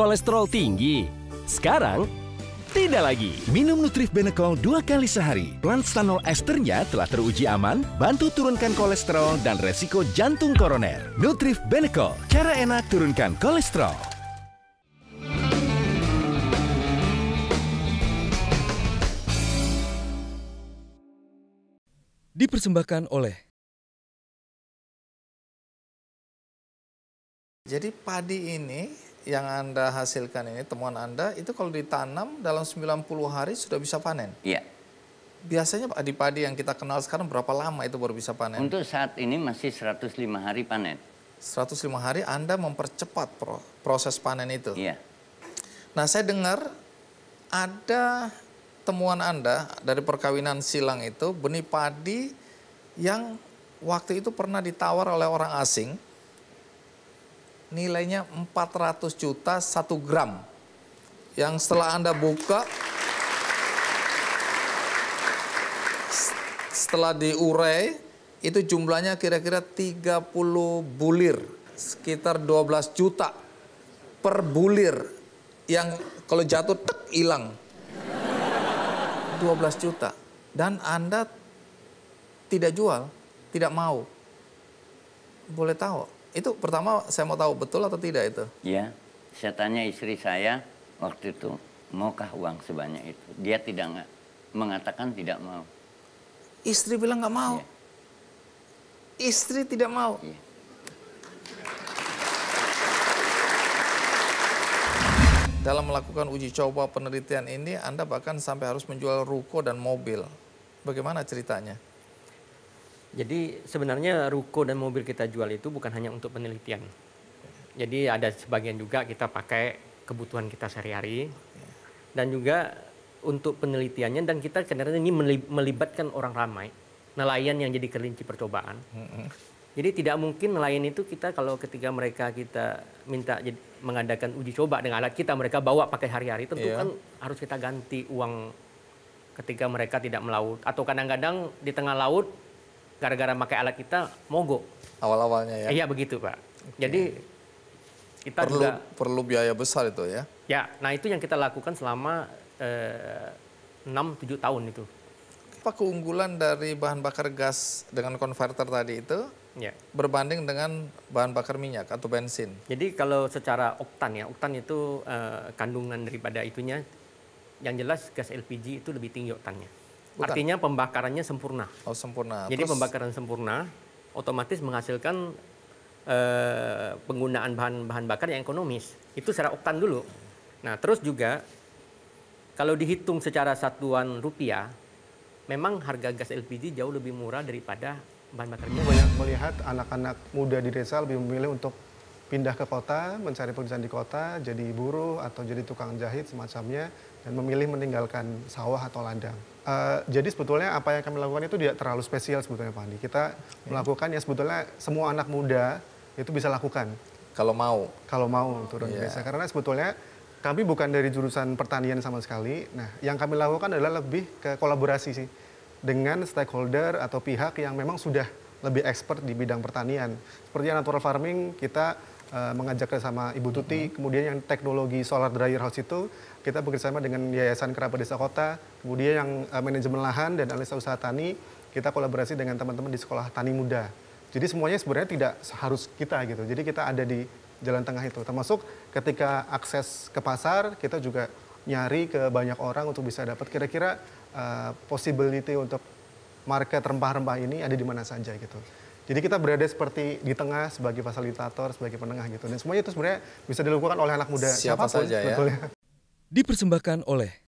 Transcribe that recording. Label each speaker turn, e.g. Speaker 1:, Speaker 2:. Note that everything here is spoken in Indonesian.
Speaker 1: kolesterol tinggi. Sekarang, tidak lagi. Minum Nutrif Benecol dua kali sehari. Plant stanol esternya telah teruji aman, bantu turunkan kolesterol dan resiko jantung koroner. Nutrif Benecol, cara enak turunkan kolesterol.
Speaker 2: Dipersembahkan oleh Jadi padi ini yang Anda hasilkan ini, temuan Anda, itu kalau ditanam dalam 90 hari sudah bisa panen? Iya. Biasanya padi padi yang kita kenal sekarang berapa lama itu baru bisa panen? Untuk saat ini masih 105 hari panen. 105 hari Anda mempercepat proses panen itu? Iya. Nah saya dengar ada temuan Anda dari perkawinan silang itu benih padi yang waktu itu pernah ditawar oleh orang asing nilainya 400 juta 1 gram. Yang setelah Anda buka, setelah diurai, itu jumlahnya kira-kira 30 bulir, sekitar 12 juta per bulir. Yang kalau jatuh, tek, hilang. 12 juta. Dan Anda tidak jual, tidak mau. Boleh tahu itu pertama saya mau tahu betul atau tidak itu?
Speaker 1: Iya. Saya tanya istri saya waktu itu, maukah uang sebanyak itu? Dia tidak nggak mengatakan tidak mau.
Speaker 2: Istri bilang nggak mau. Ya. Istri tidak mau. Ya. Dalam melakukan uji coba penelitian ini, Anda bahkan sampai harus menjual ruko dan mobil. Bagaimana ceritanya?
Speaker 1: Jadi sebenarnya ruko dan mobil kita jual itu bukan hanya untuk penelitian. Jadi ada sebagian juga kita pakai kebutuhan kita sehari-hari dan juga untuk penelitiannya dan kita sebenarnya ini melibatkan orang ramai, nelayan yang jadi kelinci percobaan. Jadi tidak mungkin nelayan itu kita kalau ketika mereka kita minta mengadakan uji coba dengan alat kita mereka bawa pakai hari-hari tentu yeah. kan harus kita ganti uang ketika mereka tidak melaut atau kadang-kadang di tengah laut gara-gara pakai alat kita mogok.
Speaker 2: Awal-awalnya ya. Iya
Speaker 1: begitu Pak. Okay. Jadi kita perlu, juga
Speaker 2: perlu biaya besar itu ya.
Speaker 1: Ya, nah itu yang kita lakukan selama eh, enam tujuh tahun itu.
Speaker 2: Apa keunggulan dari bahan bakar gas dengan konverter tadi itu ya. berbanding dengan bahan bakar minyak atau bensin?
Speaker 1: Jadi kalau secara oktan ya, oktan itu eh, kandungan daripada itunya, yang jelas gas LPG itu lebih tinggi oktannya. Bukan. Artinya pembakarannya sempurna.
Speaker 2: Oh sempurna. Jadi pembakaran
Speaker 1: sempurna otomatis menghasilkan eh, penggunaan bahan-bahan bakar yang ekonomis. Itu secara oktan dulu. Nah, terus juga kalau dihitung secara satuan rupiah, memang harga gas LPG jauh lebih murah daripada bahan bakar Banyak melihat
Speaker 3: anak-anak muda di desa lebih memilih untuk pindah ke kota, mencari pekerjaan di kota, jadi buruh atau jadi tukang jahit semacamnya, dan memilih meninggalkan sawah atau ladang. Uh, jadi sebetulnya apa yang kami lakukan itu tidak terlalu spesial sebetulnya Pak Andi. Kita okay. melakukan yang sebetulnya semua anak muda itu bisa lakukan. Kalau mau. Kalau mau turun yeah. desa. Karena sebetulnya kami bukan dari jurusan pertanian sama sekali. Nah, yang kami lakukan adalah lebih ke kolaborasi sih dengan stakeholder atau pihak yang memang sudah lebih expert di bidang pertanian. Seperti natural farming, kita Eh, mengajak kerjasama Ibu Tuti. Hmm. Kemudian yang teknologi solar dryer house itu kita bekerjasama dengan Yayasan Kerabat Desa Kota. Kemudian yang uh, manajemen lahan dan analisa usaha tani kita kolaborasi dengan teman-teman di sekolah tani muda. Jadi semuanya sebenarnya tidak harus kita gitu. Jadi kita ada di jalan tengah itu. Termasuk ketika akses ke pasar kita juga nyari ke banyak orang untuk bisa dapat kira-kira uh, possibility untuk market rempah-rempah ini ada di mana saja gitu. Jadi kita berada seperti di tengah sebagai fasilitator, sebagai penengah gitu. Dan semuanya itu sebenarnya bisa dilakukan oleh anak muda siapa saja ya. ya. Dipersembahkan oleh